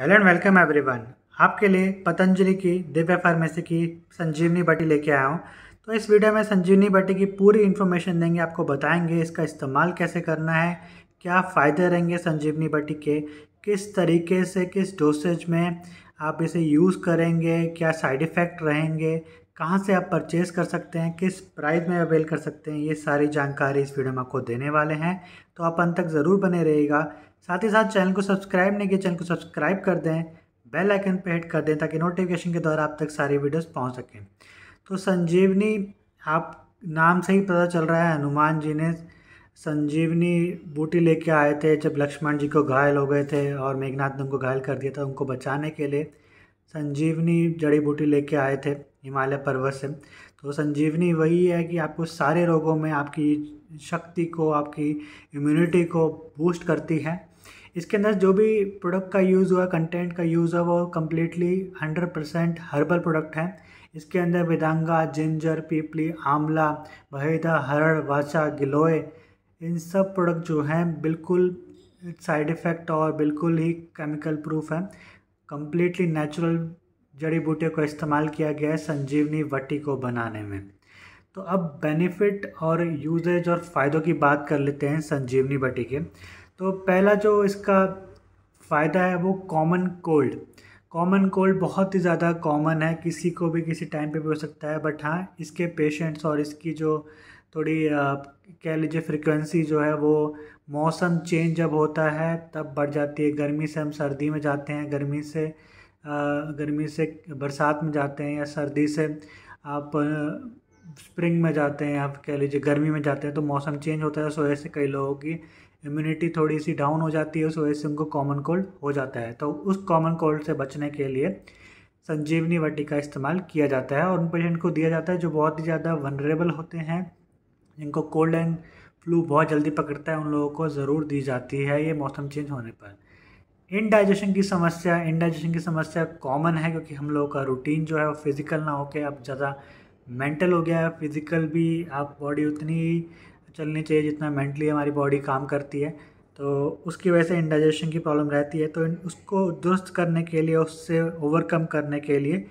hello and welcome everyone आपके लिए पतंजलि की दिव्य फार्मेसी की संजीवनी बटी लेके आया हूँ तो इस वीडियो में संजीवनी बटी की पूरी इन्फॉर्मेशन देंगे आपको बताएंगे इसका इस्तेमाल कैसे करना है क्या फ़ायदे रहेंगे संजीवनी बटी के किस तरीके से किस डोसेज में आप इसे यूज़ करेंगे क्या साइड इफ़ेक्ट रहेंगे कहाँ से आप परचेज़ कर सकते हैं किस प्राइस में अवेल कर सकते हैं ये सारी जानकारी इस वीडियो में आपको देने वाले हैं तो आप अंत तक ज़रूर बने रहेगा साथ ही साथ चैनल को सब्सक्राइब नहीं किया चैनल को सब्सक्राइब कर दें बेल आइकन पर हिट कर दें ताकि नोटिफिकेशन के द्वारा आप तक सारी वीडियोस पहुंच सकें तो संजीवनी आप नाम से ही पता चल रहा है हनुमान जी ने संजीवनी बूटी लेके आए थे जब लक्ष्मण जी को घायल हो गए थे और मेघनाथ ने उनको घायल कर दिया था उनको बचाने के लिए संजीवनी जड़ी बूटी लेके आए थे हिमालय पर्वत से तो संजीवनी वही है कि आपको सारे रोगों में आपकी शक्ति को आपकी इम्यूनिटी को बूस्ट करती है इसके अंदर जो भी प्रोडक्ट का यूज़ हुआ कंटेंट का यूज़ हुआ वो completely hundred percent herbal product है इसके अंदर वेदांगा जिंजर पीपली आंवला बहेदा हरड़ वाचा गिलोय इन सब प्रोडक्ट जो हैं बिल्कुल साइड इफ़ेक्ट और बिल्कुल ही केमिकल प्रूफ है कम्प्लीटली नेचुरल जड़ी बूटियों को इस्तेमाल किया गया है संजीवनी वटी को बनाने में तो अब बेनिफिट और यूजेज और फ़ायदों की बात कर लेते हैं संजीवनी बटी के तो पहला जो इसका फ़ायदा है वो कॉमन कोल्ड कॉमन कोल्ड बहुत ही ज़्यादा कॉमन है किसी को भी किसी टाइम पे भी हो सकता है बट हाँ इसके पेशेंट्स और इसकी जो थोड़ी कह लीजिए फ्रिक्वेंसी जो है वो मौसम चेंज जब होता है तब बढ़ जाती है गर्मी से हम सर्दी में जाते हैं गर्मी से गर्मी से बरसात में जाते हैं या सर्दी से आप स्प्रिंग में जाते हैं आप कह लीजिए गर्मी में जाते हैं तो मौसम चेंज होता है उस वजह से कई लोगों की इम्यूनिटी थोड़ी सी डाउन हो जाती है उस वजह से उनको कॉमन कोल्ड हो जाता है तो उस कॉमन कोल्ड से बचने के लिए संजीवनी वटी का इस्तेमाल किया जाता है और उन पेशेंट को दिया जाता है जो बहुत ही ज़्यादा वनरेबल होते हैं जिनको कोल्ड एंड फ्लू बहुत जल्दी पकड़ता है उन लोगों को ज़रूर दी जाती है ये मौसम चेंज होने पर इनडाइजेशन की समस्या इनडाइजेशन की समस्या कॉमन है क्योंकि हम लोगों का रूटीन जो है वो फिज़िकल ना होके अब ज़्यादा मेंटल हो गया है फिज़िकल भी आप बॉडी उतनी चलनी चाहिए जितना मेंटली हमारी बॉडी काम करती है तो उसकी वजह से इंडाइजेशन की प्रॉब्लम रहती है तो उसको दुरुस्त करने के लिए उससे ओवरकम करने के लिए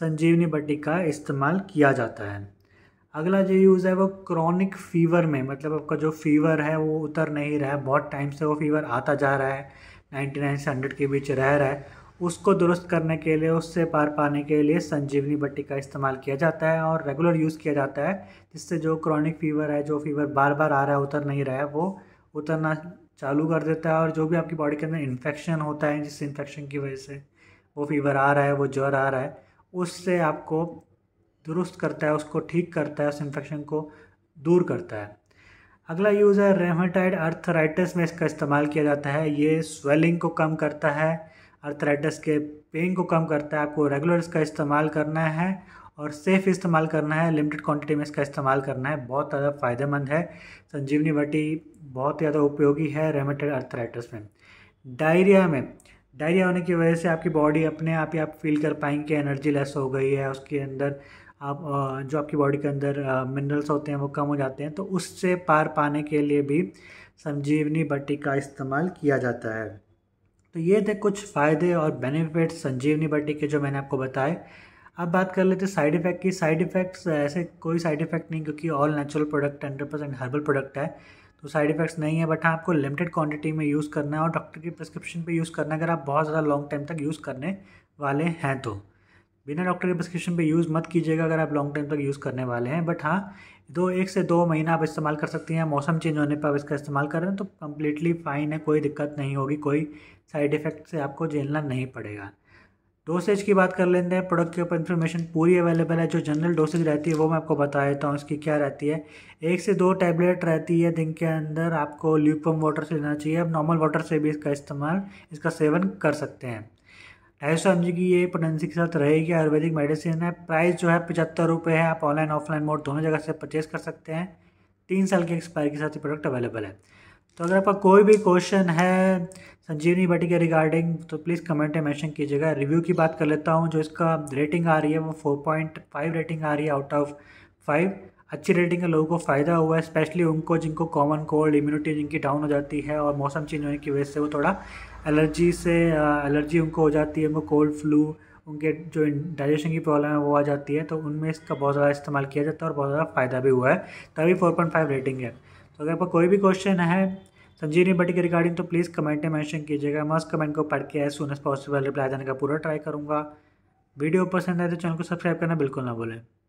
संजीवनी बट्टी का इस्तेमाल किया जाता है अगला जो यूज़ है वो क्रॉनिक फीवर में मतलब आपका जो फीवर है वो उतर नहीं रहा है बहुत टाइम से वो फीवर आता जा रहा है नाइन्टी से हंड्रेड के बीच रह रहा है उसको दुरुस्त करने के लिए उससे पार पाने के लिए संजीवनी बट्टी का इस्तेमाल किया जाता है और रेगुलर यूज़ किया जाता है जिससे जो क्रॉनिक फीवर है जो फीवर बार बार आ रहा है उतर नहीं रहा है वो उतरना चालू कर देता है और जो भी आपकी बॉडी के अंदर इन्फेक्शन होता है जिस इन्फेक्शन की वजह से वो फीवर आ रहा है वो ज्वर आ रहा है उससे आपको दुरुस्त करता है उसको ठीक करता है उस इन्फेक्शन को दूर करता है अगला यूज़ है रेमेटाइड अर्थराइटिस में इसका इस्तेमाल किया जाता है ये स्वेलिंग को कम करता है अर्थराइटस के पेन को कम करता है आपको रेगुलर इसका इस्तेमाल करना है और सेफ़ इस्तेमाल करना है लिमिटेड क्वांटिटी में इसका इस्तेमाल करना है बहुत ज़्यादा फ़ायदेमंद है संजीवनी बटी बहुत ज़्यादा उपयोगी है रेमेटेड अर्थराइटस में डायरिया में डायरिया होने की वजह से आपकी बॉडी अपने आप ही आप फील कर पाएंगे कि एनर्जी लेस हो गई है उसके अंदर आप जो आपकी बॉडी के अंदर मिनरल्स होते हैं वो कम हो जाते हैं तो उससे पार पाने के लिए भी संजीवनी बट्टी का इस्तेमाल किया जाता है तो ये थे कुछ फ़ायदे और बेनिफिट्स संजीवनी बट्टी के जो मैंने आपको बताए अब बात कर लेते हैं साइड इफ़ेक्ट की साइड इफ़ेक्ट्स ऐसे कोई साइड इफ़ेक्ट नहीं क्योंकि all natural product hundred percent herbal product है तो साइड इफ़ेक्ट्स नहीं है बट हाँ आपको लिमिटेड क्वांटिटी में यूज़ करना है और डॉक्टर की प्रिस्क्रिप्शन पे यूज़ करना अगर आप बहुत ज़्यादा लॉन्ग टाइम तक यूज़ करने वाले हैं तो बिना डॉक्टर के प्रिस्क्रिप्शन पे यूज़ मत कीजिएगा अगर आप लॉन्ग टाइम तक यूज़ करने वाले हैं बट हाँ दो एक से दो महीना आप इस्तेमाल कर सकती हैं मौसम चेंज होने पर आप इसका इस्तेमाल कर रहे हैं तो कम्प्लीटली फ़ाइन है कोई दिक्कत नहीं होगी कोई साइड इफ़ेक्ट से आपको झेलना नहीं पड़ेगा डोसेज की बात कर लेते हैं प्रोडक्ट के ऊपर इन्फॉर्मेशन पूरी अवेलेबल है जो जनरल डोसेज रहती है वो मैं आपको बता देता हूँ इसकी क्या रहती है एक से दो टैबलेट रहती है दिन के अंदर आपको ल्यूपम वाटर से लेना चाहिए आप नॉर्मल वाटर से भी इसका इस्तेमाल इसका सेवन कर सकते हैं ऐसे समझिए कि ये प्रेगनेंसी के साथ रहेगी आयुर्वेदिक मेडिसिन है प्राइस जो है पचहत्तर रुपये है आप ऑनलाइन ऑफलाइन मोड दोनों जगह से परचेज कर सकते हैं तीन साल की एक्सपायरी के साथ ये प्रोडक्ट अवेलेबल है तो अगर आपका कोई भी क्वेश्चन है संजीवनी बटी के रिगार्डिंग तो प्लीज़ कमेंट में मैंशन कीजिएगा रिव्यू की बात कर लेता हूँ जो इसका रेटिंग आ रही है वो फोर पॉइंट फाइव रेटिंग आ रही है आउट ऑफ फाइव अच्छी रेटिंग के लोगों को फ़ायदा हुआ है स्पेशली उनको जिनको कॉमन कोल्ड इम्यूनिटी जिनकी डाउन हो जाती है और मौसम चेंज होने की वजह से वो थोड़ा एलर्जी से एलर्जी उनको हो जाती है उनको कोल्ड फ्लू उनके जो डाइजेशन की प्रॉब्लम है वो आ जाती है तो उनमें इसका बहुत ज़्यादा इस्तेमाल किया जाता है और बहुत ज़्यादा फ़ायदा भी हुआ है तभी फोर पॉइंट फाइव रेटिंग है तो अगर आपका कोई भी क्वेश्चन है संजीवनी भट्टी के रिगार्डिंग तो प्लीज़ कमेंट में मैंशन कीजिएगा मैं उस कमेंट को पढ़ के as soon as possible reply देने का पूरा ट्राई करूँगा वीडियो पसंद आए तो चैनल को सब्सक्राइब करना बिल्कुल ना भूलें